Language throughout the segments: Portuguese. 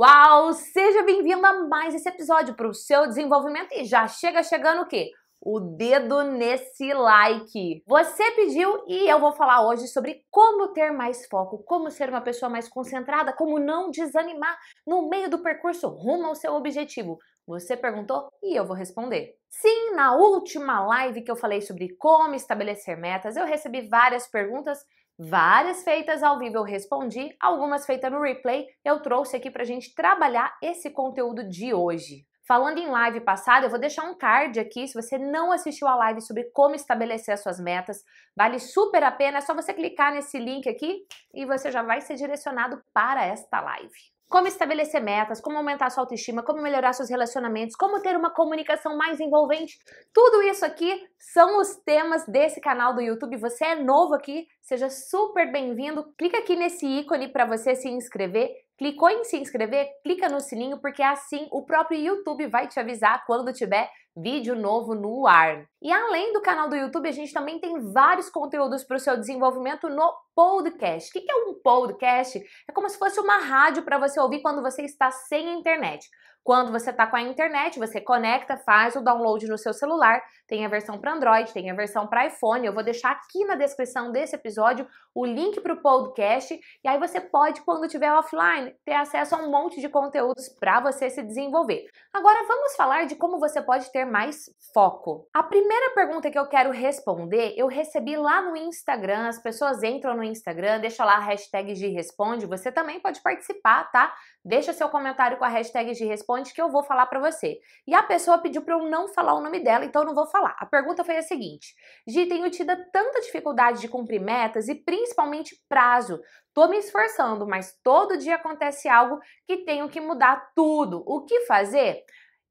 Uau! Seja bem-vindo a mais esse episódio para o seu desenvolvimento e já chega chegando o quê? O dedo nesse like. Você pediu e eu vou falar hoje sobre como ter mais foco, como ser uma pessoa mais concentrada, como não desanimar no meio do percurso rumo ao seu objetivo. Você perguntou e eu vou responder. Sim, na última live que eu falei sobre como estabelecer metas, eu recebi várias perguntas Várias feitas ao vivo eu respondi, algumas feitas no replay eu trouxe aqui para a gente trabalhar esse conteúdo de hoje. Falando em live passada, eu vou deixar um card aqui. Se você não assistiu a live sobre como estabelecer as suas metas, vale super a pena. É só você clicar nesse link aqui e você já vai ser direcionado para esta live como estabelecer metas, como aumentar sua autoestima, como melhorar seus relacionamentos, como ter uma comunicação mais envolvente. Tudo isso aqui são os temas desse canal do YouTube. Você é novo aqui, seja super bem-vindo. Clica aqui nesse ícone para você se inscrever. Clicou em se inscrever, clica no sininho porque assim o próprio YouTube vai te avisar quando tiver vídeo novo no ar. E além do canal do YouTube, a gente também tem vários conteúdos para o seu desenvolvimento no podcast. O que é um podcast? É como se fosse uma rádio para você ouvir quando você está sem internet. Quando você está com a internet, você conecta, faz o download no seu celular. Tem a versão para Android, tem a versão para iPhone. Eu vou deixar aqui na descrição desse episódio o link para o podcast. E aí você pode, quando estiver offline, ter acesso a um monte de conteúdos para você se desenvolver. Agora vamos falar de como você pode ter mais foco. A primeira pergunta que eu quero responder, eu recebi lá no Instagram. As pessoas entram no Instagram, deixa lá a hashtag de responde. Você também pode participar, tá? Deixa seu comentário com a hashtag de responde responde que eu vou falar para você. E a pessoa pediu para eu não falar o nome dela, então eu não vou falar. A pergunta foi a seguinte: Gi, tenho tido tanta dificuldade de cumprir metas e principalmente prazo. Tô me esforçando, mas todo dia acontece algo que tenho que mudar tudo. O que fazer?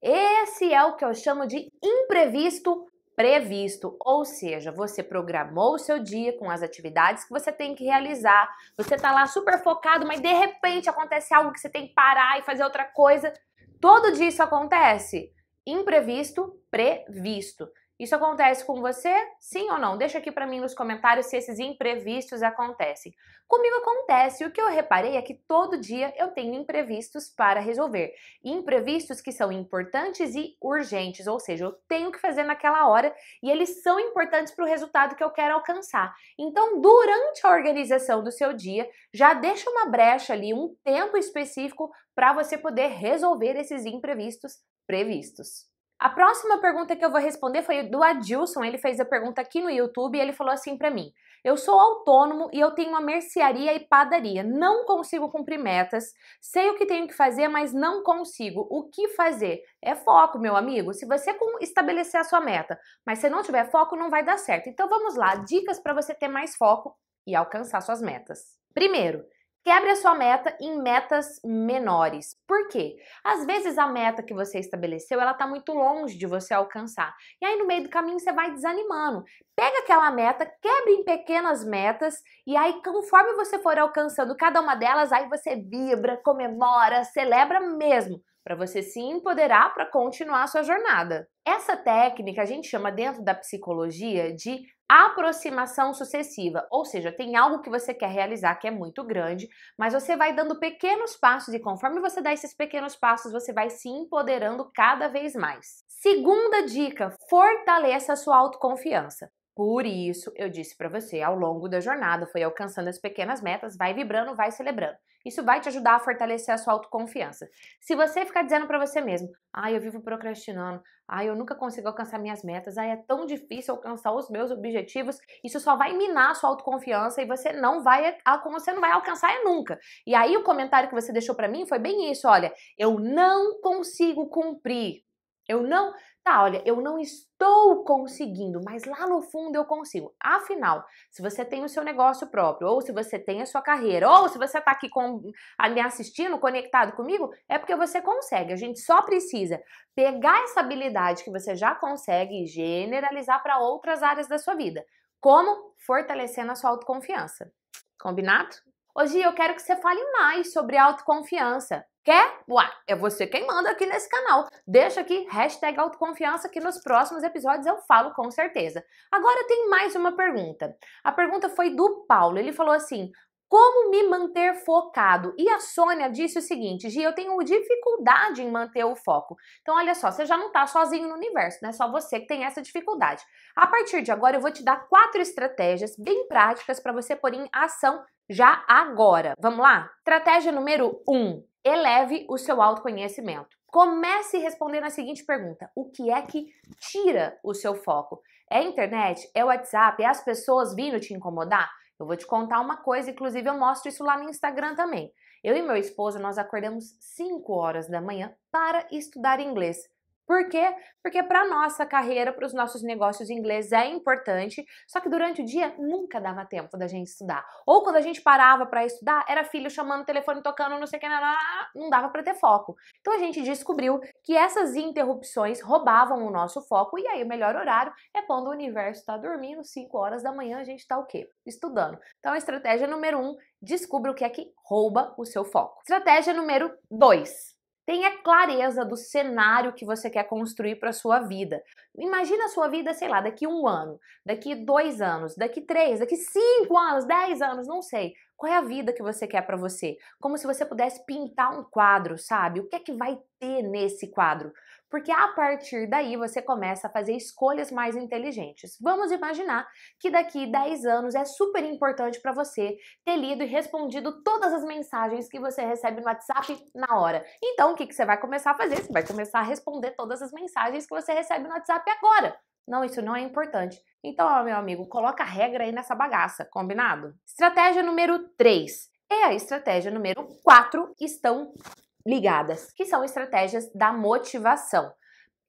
Esse é o que eu chamo de imprevisto previsto, ou seja, você programou o seu dia com as atividades que você tem que realizar, você tá lá super focado, mas de repente acontece algo que você tem que parar e fazer outra coisa Todo dia isso acontece. Imprevisto, previsto. Isso acontece com você? Sim ou não? Deixa aqui para mim nos comentários se esses imprevistos acontecem. Comigo acontece, o que eu reparei é que todo dia eu tenho imprevistos para resolver. Imprevistos que são importantes e urgentes, ou seja, eu tenho que fazer naquela hora e eles são importantes para o resultado que eu quero alcançar. Então, durante a organização do seu dia, já deixa uma brecha ali, um tempo específico para você poder resolver esses imprevistos previstos. A próxima pergunta que eu vou responder foi do Adilson, ele fez a pergunta aqui no YouTube e ele falou assim para mim: "Eu sou autônomo e eu tenho uma mercearia e padaria. Não consigo cumprir metas. Sei o que tenho que fazer, mas não consigo. O que fazer? É foco, meu amigo. Se você estabelecer a sua meta, mas se não tiver foco, não vai dar certo. Então vamos lá, dicas para você ter mais foco e alcançar suas metas. Primeiro, Quebre a sua meta em metas menores. Por quê? Às vezes a meta que você estabeleceu, ela tá muito longe de você alcançar. E aí no meio do caminho você vai desanimando. Pega aquela meta, quebre em pequenas metas e aí conforme você for alcançando cada uma delas, aí você vibra, comemora, celebra mesmo para você se empoderar para continuar a sua jornada. Essa técnica a gente chama dentro da psicologia de aproximação sucessiva, ou seja, tem algo que você quer realizar que é muito grande, mas você vai dando pequenos passos e conforme você dá esses pequenos passos, você vai se empoderando cada vez mais. Segunda dica: fortaleça a sua autoconfiança. Por isso, eu disse para você, ao longo da jornada, foi alcançando as pequenas metas, vai vibrando, vai celebrando. Isso vai te ajudar a fortalecer a sua autoconfiança. Se você ficar dizendo para você mesmo, ah, eu vivo procrastinando, ah, eu nunca consigo alcançar minhas metas, ah, é tão difícil alcançar os meus objetivos, isso só vai minar a sua autoconfiança e você não vai, você não vai alcançar é nunca. E aí o comentário que você deixou para mim foi bem isso, olha, eu não consigo cumprir. Eu não, tá, olha, eu não estou conseguindo, mas lá no fundo eu consigo. Afinal, se você tem o seu negócio próprio, ou se você tem a sua carreira, ou se você está aqui com, me assistindo, conectado comigo, é porque você consegue. A gente só precisa pegar essa habilidade que você já consegue e generalizar para outras áreas da sua vida. Como? Fortalecendo a sua autoconfiança. Combinado? Hoje eu quero que você fale mais sobre autoconfiança. Quer? Uá, é você quem manda aqui nesse canal. Deixa aqui, hashtag autoconfiança, que nos próximos episódios eu falo com certeza. Agora tem mais uma pergunta. A pergunta foi do Paulo. Ele falou assim: como me manter focado? E a Sônia disse o seguinte: Gi, eu tenho dificuldade em manter o foco. Então, olha só, você já não está sozinho no universo, não é só você que tem essa dificuldade. A partir de agora, eu vou te dar quatro estratégias bem práticas para você pôr em ação já agora. Vamos lá? Estratégia número um, eleve o seu autoconhecimento. Comece respondendo a seguinte pergunta: o que é que tira o seu foco? É a internet? É o WhatsApp? É as pessoas vindo te incomodar? Eu vou te contar uma coisa, inclusive eu mostro isso lá no Instagram também. Eu e meu esposo nós acordamos 5 horas da manhã para estudar inglês. Por quê? Porque para nossa carreira, para os nossos negócios inglês é importante, só que durante o dia nunca dava tempo da gente estudar. Ou quando a gente parava para estudar, era filho chamando, telefone tocando, não sei o que, não dava para ter foco. Então a gente descobriu que essas interrupções roubavam o nosso foco e aí o melhor horário é quando o universo está dormindo, 5 horas da manhã a gente está o quê? Estudando. Então a estratégia número 1, um, descubra o que é que rouba o seu foco. Estratégia número 2, Tenha clareza do cenário que você quer construir para a sua vida. Imagina a sua vida, sei lá, daqui um ano, daqui dois anos, daqui três, daqui cinco anos, dez anos, não sei. Qual é a vida que você quer para você? Como se você pudesse pintar um quadro, sabe? O que é que vai ter nesse quadro? porque a partir daí você começa a fazer escolhas mais inteligentes. Vamos imaginar que daqui 10 anos é super importante para você ter lido e respondido todas as mensagens que você recebe no WhatsApp na hora. Então, o que, que você vai começar a fazer? Você vai começar a responder todas as mensagens que você recebe no WhatsApp agora. Não, isso não é importante. Então, ó, meu amigo, coloca a regra aí nessa bagaça, combinado? Estratégia número 3 e a estratégia número 4 estão ligadas, que são estratégias da motivação.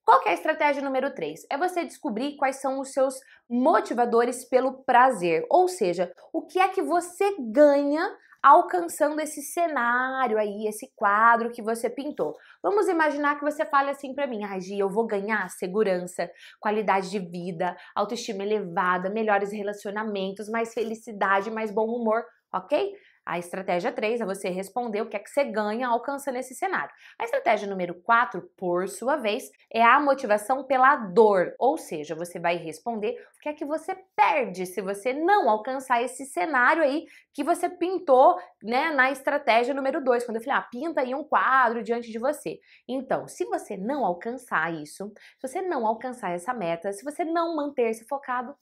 Qual é a estratégia número 3? É você descobrir quais são os seus motivadores pelo prazer, ou seja, o que é que você ganha alcançando esse cenário aí, esse quadro que você pintou. Vamos imaginar que você fale assim para mim, ah, eu vou ganhar segurança, qualidade de vida, autoestima elevada, melhores relacionamentos, mais felicidade, mais bom humor, ok? A estratégia 3 é você responder o que é que você ganha alcançando esse cenário. A estratégia número 4, por sua vez, é a motivação pela dor, ou seja, você vai responder o que é que você perde se você não alcançar esse cenário aí que você pintou, né, na estratégia número 2, quando eu falei, ah, pinta aí um quadro diante de você. Então, se você não alcançar isso, se você não alcançar essa meta, se você não manter-se focado,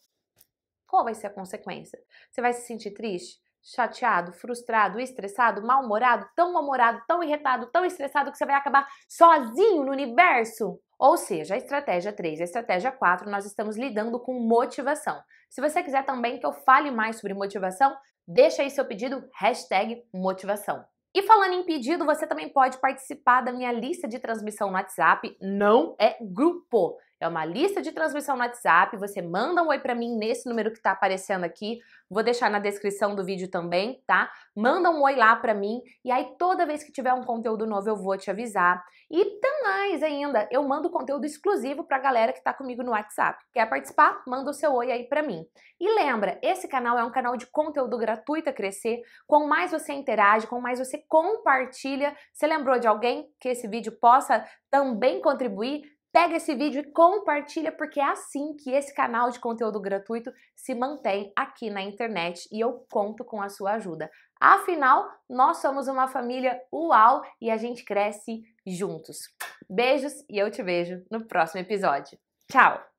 qual vai ser a consequência? Você vai se sentir triste? chateado, frustrado, estressado, mal-humorado, tão mal-humorado, tão irritado, tão estressado que você vai acabar sozinho no universo? Ou seja, a estratégia 3 e a estratégia 4, nós estamos lidando com motivação. Se você quiser também que eu fale mais sobre motivação, deixa aí seu pedido, hashtag motivação. E falando em pedido, você também pode participar da minha lista de transmissão no WhatsApp, não é grupo. É uma lista de transmissão no WhatsApp, você manda um oi para mim nesse número que está aparecendo aqui. Vou deixar na descrição do vídeo também, tá? Manda um oi lá para mim e aí toda vez que tiver um conteúdo novo eu vou te avisar. E tem mais ainda, eu mando conteúdo exclusivo para a galera que está comigo no WhatsApp. Quer participar? Manda o seu oi aí para mim. E lembra, esse canal é um canal de conteúdo gratuito a crescer. Quanto mais você interage, quanto mais você compartilha, você lembrou de alguém que esse vídeo possa também contribuir? pega esse vídeo e compartilha, porque é assim que esse canal de conteúdo gratuito se mantém aqui na internet e eu conto com a sua ajuda. Afinal, nós somos uma família UAU e a gente cresce juntos. Beijos e eu te vejo no próximo episódio. Tchau!